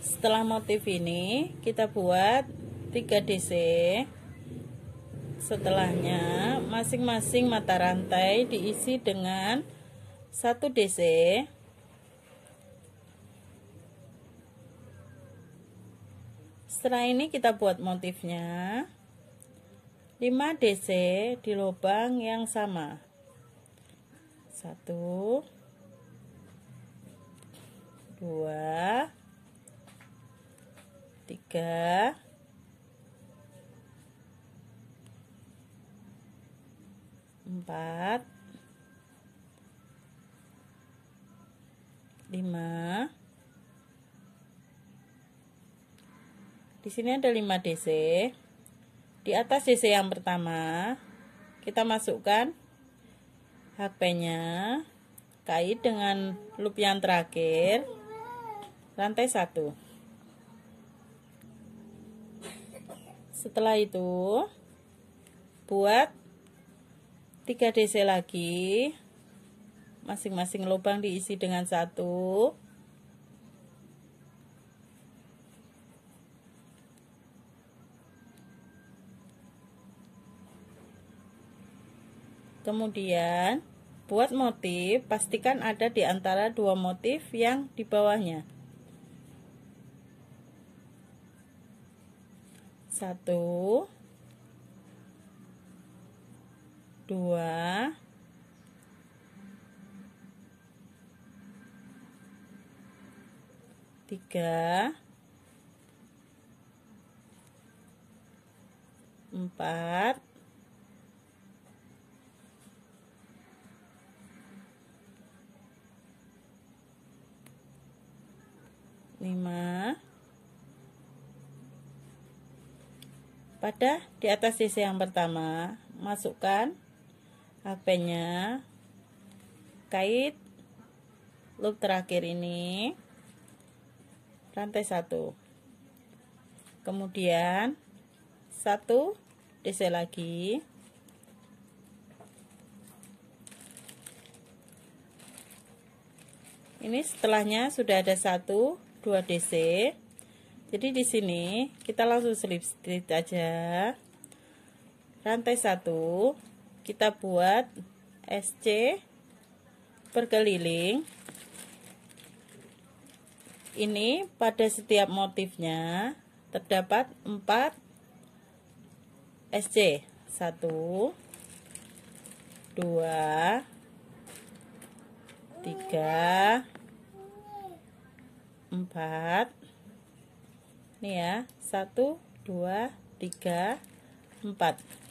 setelah motif ini kita buat 3 DC setelahnya masing-masing mata rantai diisi dengan 1 DC setelah ini kita buat motifnya 5 DC di lubang yang sama 1 2 tiga empat lima di sini ada 5 DC di atas DC yang pertama kita masukkan HP nya kait dengan loop yang terakhir rantai 1 setelah itu buat 3 DC lagi masing-masing lubang diisi dengan satu kemudian buat motif pastikan ada di antara dua motif yang di bawahnya satu dua tiga empat lima pada di atas sisi yang pertama masukkan HP-nya kait loop terakhir ini rantai satu, kemudian satu DC lagi ini setelahnya sudah ada satu dua DC jadi di sini kita langsung slip stitch aja rantai satu kita buat SC berkeliling ini pada setiap motifnya terdapat 4 SC 1 2 3 4 nih ya satu dua tiga empat